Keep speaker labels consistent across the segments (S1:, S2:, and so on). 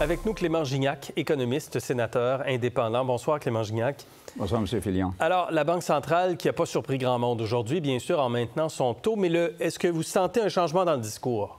S1: Avec nous, Clément Gignac, économiste, sénateur indépendant. Bonsoir, Clément Gignac. Bonsoir, M. Fillion. Alors, la Banque centrale, qui n'a pas surpris grand monde aujourd'hui, bien sûr, en maintenant son taux, mais le... est-ce que vous sentez un changement dans le discours?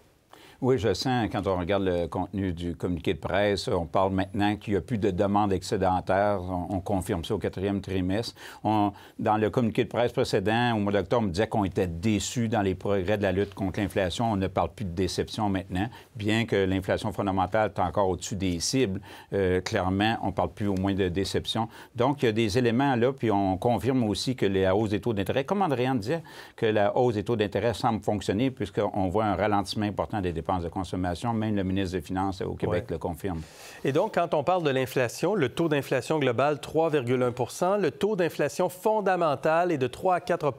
S2: Oui, je sens, quand on regarde le contenu du communiqué de presse, on parle maintenant qu'il n'y a plus de demandes excédentaires. On, confirme ça au quatrième trimestre. On, dans le communiqué de presse précédent, au mois d'octobre, on disait qu'on était déçus dans les progrès de la lutte contre l'inflation. On ne parle plus de déception maintenant, bien que l'inflation fondamentale est encore au-dessus des cibles. Euh, clairement, on ne parle plus au moins de déception. Donc, il y a des éléments là, puis on confirme aussi que la hausse des taux d'intérêt, comme Andréan disait, que la hausse des taux d'intérêt semble fonctionner puisqu'on voit un ralentissement important des dépenses de consommation. Même le ministre des Finances au Québec le confirme.
S1: Et donc, quand on parle de l'inflation, le taux d'inflation global 3,1 le taux d'inflation fondamentale est de 3 à 4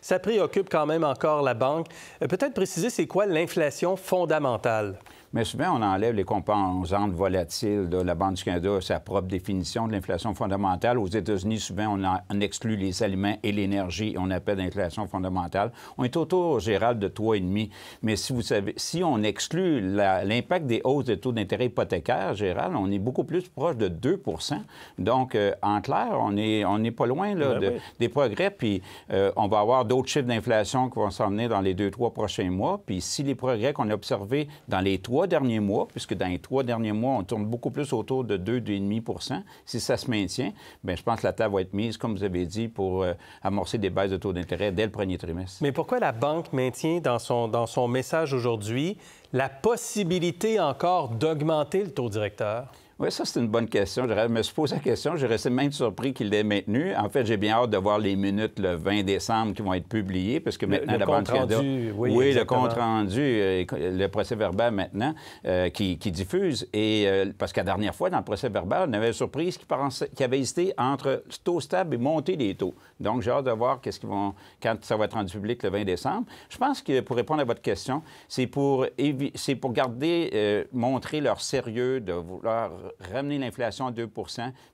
S1: Ça préoccupe quand même encore la banque. Euh, peut-être préciser, c'est quoi l'inflation fondamentale? Mais souvent, on enlève les
S2: composantes volatiles. de La Banque du Canada a sa propre définition de l'inflation fondamentale. Aux États-Unis, souvent, on, exclut les aliments et l'énergie. On appelle l'inflation fondamentale. On est autour, Gérald, de 3,5. Mais si vous savez, si on exclut l'impact des hausses des taux d'intérêt hypothécaires, Gérald, on est beaucoup plus proche de 2 Donc, euh, en clair, on n'est pas loin ben des progrès. Puis, euh, on va avoir d'autres chiffres d'inflation qui vont s'emmener dans les deux, trois prochains mois. Puis, si les progrès qu'on a observés dans les trois derniers mois, puisque dans les trois derniers mois, on tourne beaucoup plus autour de 2, 2,5 si ça se maintient, bien, je pense que la table va être mise, comme vous avez dit, pour euh, amorcer des baisses de taux d'intérêt dès le premier trimestre.
S1: Mais pourquoi la banque maintient dans son, dans son message aujourd'hui la possibilité encore d'augmenter le taux directeur? Oui, ça, c'est une bonne question. Je me suis posé la question. Je resté même surpris qu'il l'ait
S2: maintenu. En fait, j'ai bien hâte de voir les minutes le 20 décembre qui vont être publiées, parce que maintenant, le, compte rendu, Oui, le compte-rendu, euh, le procès-verbal maintenant, euh, qui, diffuse. Et euh, parce qu'à la dernière fois, dans le procès-verbal, on avait une surprise qui avait hésité entre taux stable et montée des taux. Donc, j'ai hâte de voir qu'est-ce qu'ils vont... quand ça va être rendu public le 20 décembre. Je pense que, pour répondre à votre question, c'est pour, c'est pour garder, montrer leur sérieux de vouloir ramener l'inflation à 2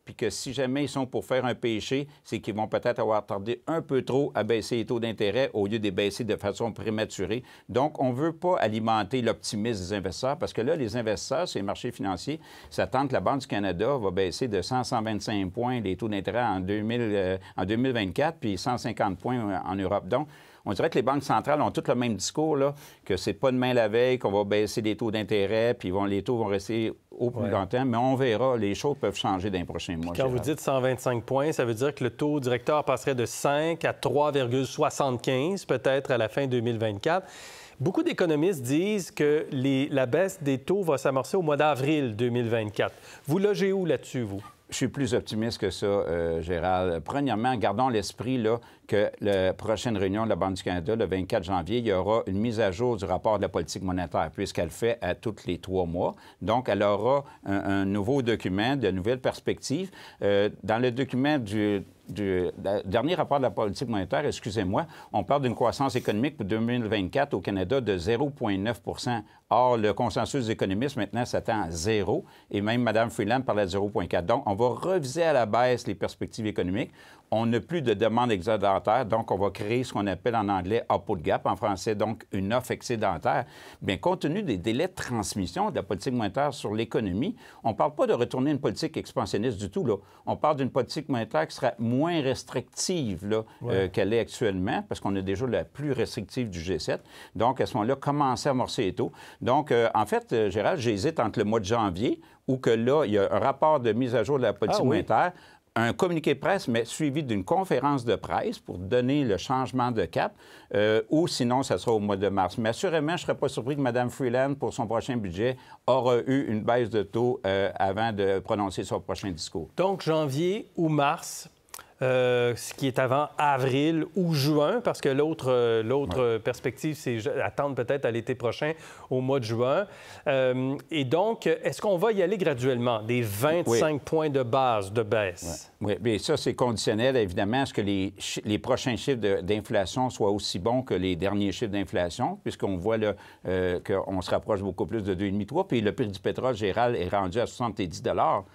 S2: puis que si jamais ils sont pour faire un péché, c'est qu'ils vont peut-être avoir tardé un peu trop à baisser les taux d'intérêt au lieu de baisser de façon prématurée. Donc, on ne veut pas alimenter l'optimisme des investisseurs parce que là, les investisseurs, ces les marchés financiers, s'attendent que la Banque du Canada va baisser de 100 125 points les taux d'intérêt en, 2024, euh, puis 150 points en Europe. Donc, on dirait que les banques centrales ont toutes le même discours, là, que c'est pas demain la veille qu'on va baisser les taux d'intérêt, puis vont, les taux vont rester au plus terme, mais on verra. Les choses peuvent changer dans les prochains mois. quand vous dites
S1: 125 points, ça veut dire que le taux directeur passerait de 5 à 3,75 peut-être à la fin 2024. Beaucoup d'économistes disent que la baisse des taux va s'amorcer au mois d'avril 2024. Vous logez où là-dessus, vous? Je suis plus optimiste que ça, euh, Gérald.
S2: Premièrement, gardons l'esprit là que la prochaine réunion de la Banque du Canada, le 24 janvier, il y aura une mise à jour du rapport de la politique monétaire, puisqu'elle fait à tous les trois mois. Donc, elle aura un, nouveau document, de nouvelles perspectives. Euh, dans le document du dernier rapport de la politique monétaire, excusez-moi, on parle d'une croissance économique pour 2024 au Canada de 0,9 Or, le consensus économiste maintenant s'attend à zéro, et même Mme Freeland parle à 0,4 Donc, on va reviser à la baisse les perspectives économiques. On n'a plus de demande donc, on va créer ce qu'on appelle en anglais de gap, en français, donc une offre excédentaire. Bien, compte tenu des délais de transmission de la politique monétaire sur l'économie, on ne parle pas de retourner une politique expansionniste du tout. Là. On parle d'une politique monétaire qui sera moins restrictive euh, qu'elle est actuellement, parce qu'on est déjà la plus restrictive du G7. Donc, à ce moment-là, commencer à amorcer les taux. Donc, euh, en fait, euh, Gérald, j'hésite entre le mois de janvier, ou que là, il y a un rapport de mise à jour de la politique ah monétaire, un communiqué de presse, mais suivi d'une conférence de presse pour donner le changement de cap, euh, ou sinon, ça sera au mois de mars. Mais assurément, je ne serais pas surpris que Mme Freeland, pour son prochain budget, aura eu une baisse de taux euh, avant de prononcer son prochain discours.
S1: Donc, janvier ou mars, euh, ce qui est avant avril ou juin, parce que l'autre euh, l'autre perspective, c'est attendre peut-être à l'été prochain, au mois de juin. Euh, et donc, est-ce qu'on va y aller graduellement, des 25 points de base de baisse?
S2: Oui, mais ça, c'est conditionnel, évidemment, à ce que les, les prochains chiffres d'inflation soient aussi bons que les derniers chiffres d'inflation, puisqu'on voit qu'on se rapproche beaucoup plus de 2,5-3, puis le prix du pétrole général est rendu à 70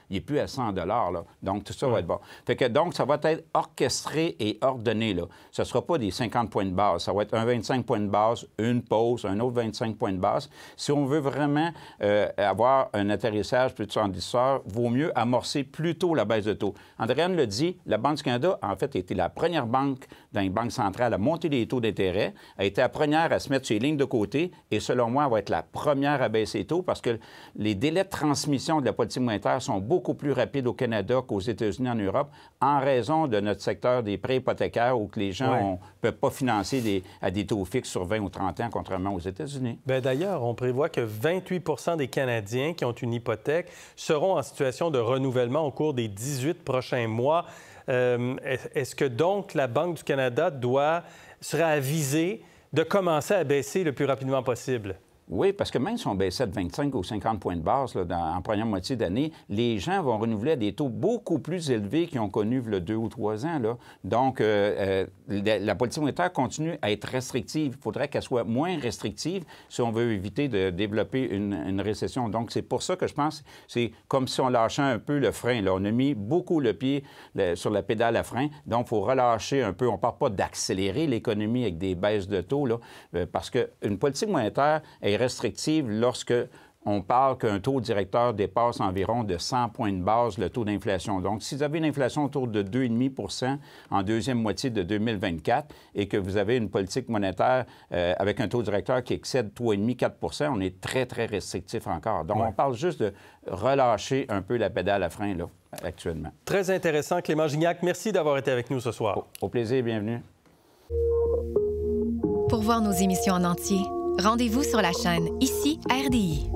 S2: Il n'est plus à 100 là. Donc, tout ça va être bon. Fait que donc, ça va être orchestré et ordonné. Là. Ce ne sera pas des 50 points de base. Ça va être un 25 points de base, une pause, un autre 25 points de base. Si on veut vraiment euh, avoir un atterrissage plus heures, vaut mieux amorcer plus tôt la baisse de taux. Andréane le dit, la Banque du Canada, en fait, a été la première banque dans les banques centrales à monter les taux d'intérêt, a été la première à se mettre sur les lignes de côté et, selon moi, elle va être la première à baisser les taux parce que les délais de transmission de la politique monétaire sont beaucoup plus rapides au Canada qu'aux États-Unis en Europe en raison de notre secteur des prêts hypothécaires où que les gens ne peuvent pas financer des, à des taux fixes sur 20 ou 30 ans, contrairement aux
S1: États-Unis. Ben, d'ailleurs, on prévoit que 28 des Canadiens qui ont une hypothèque seront en situation de renouvellement au cours des 18 prochains mois. Euh, est-ce que donc la Banque du Canada doit, sera avisée de commencer à baisser le plus rapidement possible? Oui, parce que même si on baissait de 25 ou 50 points de base en
S2: première moitié d'année, les gens vont renouveler à des taux beaucoup plus élevés qu'ils ont connus le deux ou trois ans. Là. Donc, euh, euh, la politique monétaire continue à être restrictive. Il faudrait qu'elle soit moins restrictive si on veut éviter de développer une, récession. Donc, c'est pour ça que je pense que c'est comme si on lâchait un peu le frein. On a mis beaucoup le pied sur la pédale à frein. Donc, il faut relâcher un peu. On ne parle pas d'accélérer l'économie avec des baisses de taux, là, euh, parce qu'une politique monétaire est restrictive lorsque on parle qu'un taux directeur dépasse environ de 100 points de base le taux d'inflation. Donc, si vous avez une inflation autour de 2,5 en deuxième moitié de 2024 et que vous avez une politique monétaire euh, avec un taux directeur qui excède 3,5-4 on est très, très restrictif encore. Donc, on parle juste de
S1: relâcher un peu la pédale à frein, là, actuellement. Très intéressant, Clément Gignac. Merci d'avoir été avec nous ce soir. au plaisir, bienvenue.
S2: Pour voir nos émissions en entier, Rendez-vous sur la chaîne Ici RDI.